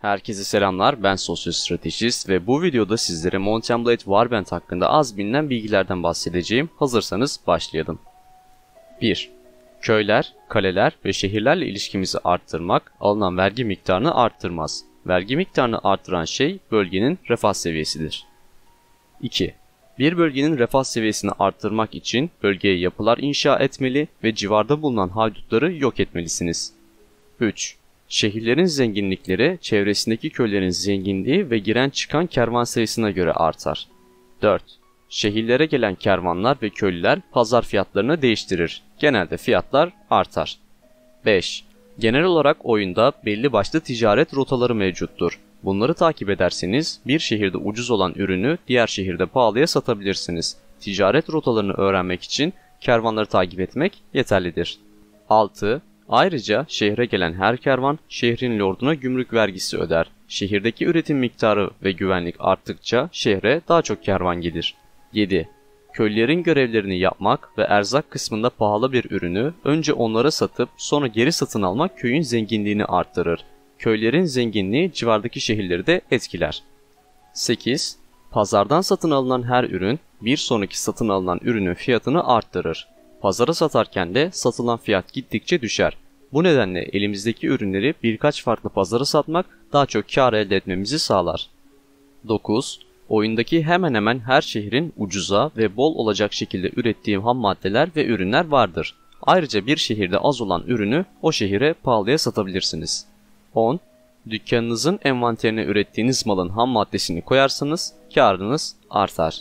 Herkese selamlar, ben Sosyal Stratejist ve bu videoda sizlere Mountain Blade Warband hakkında az bilinen bilgilerden bahsedeceğim. Hazırsanız başlayalım. 1. Köyler, kaleler ve şehirlerle ilişkimizi arttırmak alınan vergi miktarını arttırmaz. Vergi miktarını arttıran şey bölgenin refah seviyesidir. 2. Bir bölgenin refah seviyesini arttırmak için bölgeye yapılar inşa etmeli ve civarda bulunan haydutları yok etmelisiniz. 3. Şehirlerin zenginlikleri çevresindeki köylerin zenginliği ve giren çıkan kervan sayısına göre artar. 4. Şehirlere gelen kervanlar ve köylüler pazar fiyatlarını değiştirir. Genelde fiyatlar artar. 5. Genel olarak oyunda belli başlı ticaret rotaları mevcuttur. Bunları takip ederseniz bir şehirde ucuz olan ürünü diğer şehirde pahalıya satabilirsiniz. Ticaret rotalarını öğrenmek için kervanları takip etmek yeterlidir. 6. Ayrıca şehre gelen her kervan şehrin lorduna gümrük vergisi öder. Şehirdeki üretim miktarı ve güvenlik arttıkça şehre daha çok kervan gelir. 7. Köylerin görevlerini yapmak ve erzak kısmında pahalı bir ürünü önce onlara satıp sonra geri satın almak köyün zenginliğini arttırır. Köylerin zenginliği civardaki şehirleri de etkiler. 8. Pazardan satın alınan her ürün bir sonraki satın alınan ürünün fiyatını arttırır. Pazara satarken de satılan fiyat gittikçe düşer. Bu nedenle elimizdeki ürünleri birkaç farklı pazara satmak daha çok kar elde etmemizi sağlar. 9. Oyundaki hemen hemen her şehrin ucuza ve bol olacak şekilde ürettiğim ham maddeler ve ürünler vardır. Ayrıca bir şehirde az olan ürünü o şehire pahalıya satabilirsiniz. 10. Dükkanınızın envanterine ürettiğiniz malın ham maddesini koyarsanız karınız artar.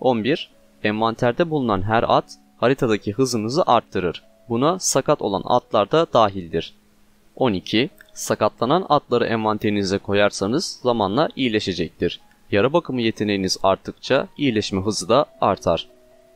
11. Envanterde bulunan her at haritadaki hızınızı arttırır. Buna sakat olan atlar da dahildir. 12. Sakatlanan atları envanterinize koyarsanız zamanla iyileşecektir. Yara bakımı yeteneğiniz arttıkça iyileşme hızı da artar.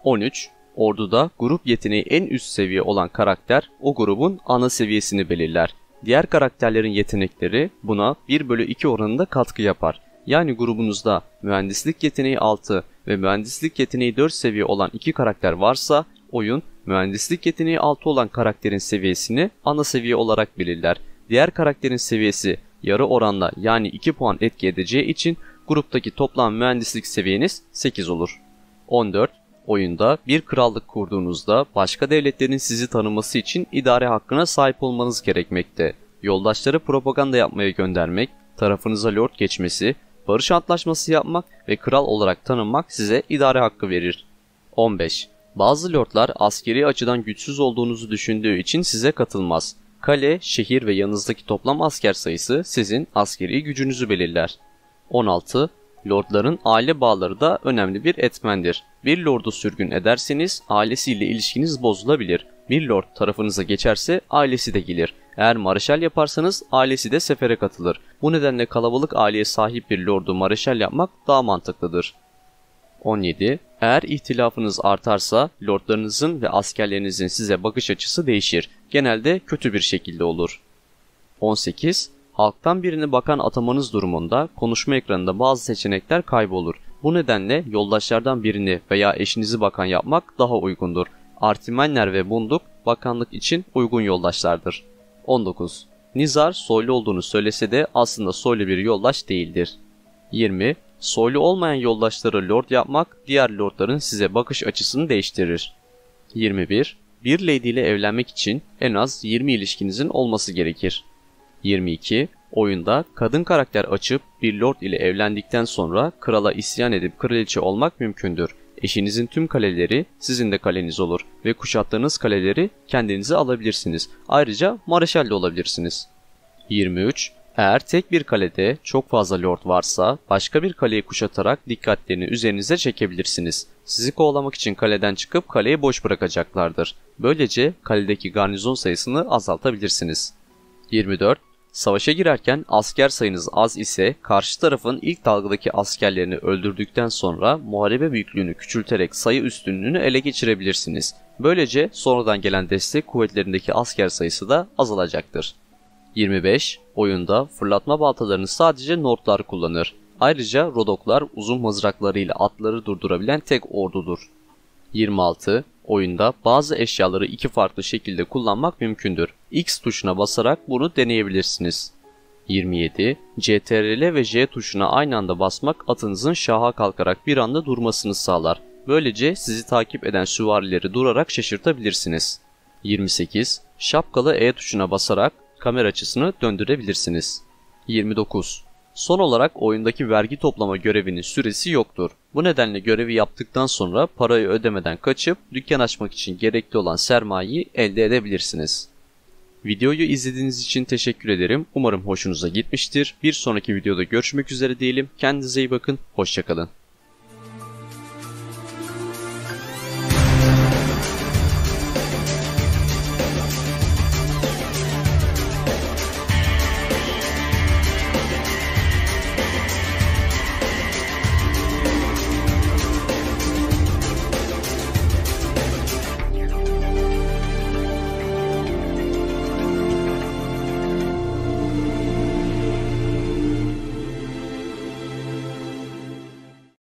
13. Orduda grup yeteneği en üst seviye olan karakter o grubun ana seviyesini belirler. Diğer karakterlerin yetenekleri buna 1 bölü 2 oranında katkı yapar. Yani grubunuzda mühendislik yeteneği 6 ve mühendislik yeteneği 4 seviye olan iki karakter varsa oyun Mühendislik yeteneği 6 olan karakterin seviyesini ana seviye olarak belirler. Diğer karakterin seviyesi yarı oranla yani 2 puan etki edeceği için gruptaki toplam mühendislik seviyeniz 8 olur. 14. Oyunda bir krallık kurduğunuzda başka devletlerin sizi tanıması için idare hakkına sahip olmanız gerekmekte. Yoldaşları propaganda yapmaya göndermek, tarafınıza lord geçmesi, barış antlaşması yapmak ve kral olarak tanınmak size idare hakkı verir. 15. Bazı lordlar askeri açıdan güçsüz olduğunuzu düşündüğü için size katılmaz. Kale, şehir ve yanınızdaki toplam asker sayısı sizin askeri gücünüzü belirler. 16. Lordların aile bağları da önemli bir etmendir. Bir lordu sürgün ederseniz ailesiyle ilişkiniz bozulabilir. Bir lord tarafınıza geçerse ailesi de gelir. Eğer mareşal yaparsanız ailesi de sefere katılır. Bu nedenle kalabalık aileye sahip bir lordu mareşal yapmak daha mantıklıdır. 17. Eğer ihtilafınız artarsa lordlarınızın ve askerlerinizin size bakış açısı değişir. Genelde kötü bir şekilde olur. 18. Halktan birini bakan atamanız durumunda konuşma ekranında bazı seçenekler kaybolur. Bu nedenle yoldaşlardan birini veya eşinizi bakan yapmak daha uygundur. Artimenler ve Bunduk bakanlık için uygun yoldaşlardır. 19. Nizar soylu olduğunu söylese de aslında soylu bir yoldaş değildir. 20 soylu olmayan yoldaşları lord yapmak diğer lordların size bakış açısını değiştirir. 21. Bir lady ile evlenmek için en az 20 ilişkinizin olması gerekir. 22. Oyunda kadın karakter açıp bir lord ile evlendikten sonra krala isyan edip kraliçe olmak mümkündür. Eşinizin tüm kaleleri sizin de kaleniz olur ve kuşattığınız kaleleri kendinize alabilirsiniz. Ayrıca mareşal de olabilirsiniz. 23. Eğer tek bir kalede çok fazla lord varsa başka bir kaleyi kuşatarak dikkatlerini üzerinize çekebilirsiniz. Sizi kovalamak için kaleden çıkıp kaleyi boş bırakacaklardır. Böylece kaledeki garnizon sayısını azaltabilirsiniz. 24. Savaşa girerken asker sayınız az ise karşı tarafın ilk dalgadaki askerlerini öldürdükten sonra muharebe büyüklüğünü küçülterek sayı üstünlüğünü ele geçirebilirsiniz. Böylece sonradan gelen destek kuvvetlerindeki asker sayısı da azalacaktır. 25. Oyunda fırlatma baltalarını sadece Nordlar kullanır. Ayrıca Rodoklar uzun mızraklarıyla atları durdurabilen tek ordudur. 26. Oyunda bazı eşyaları iki farklı şekilde kullanmak mümkündür. X tuşuna basarak bunu deneyebilirsiniz. 27. CTRL ve J tuşuna aynı anda basmak atınızın şaha kalkarak bir anda durmasını sağlar. Böylece sizi takip eden süvarileri durarak şaşırtabilirsiniz. 28. Şapkalı E tuşuna basarak kamera açısını döndürebilirsiniz. 29. Son olarak oyundaki vergi toplama görevinin süresi yoktur. Bu nedenle görevi yaptıktan sonra parayı ödemeden kaçıp dükkan açmak için gerekli olan sermayeyi elde edebilirsiniz. Videoyu izlediğiniz için teşekkür ederim. Umarım hoşunuza gitmiştir. Bir sonraki videoda görüşmek üzere diyelim. Kendinize iyi bakın. Hoşçakalın.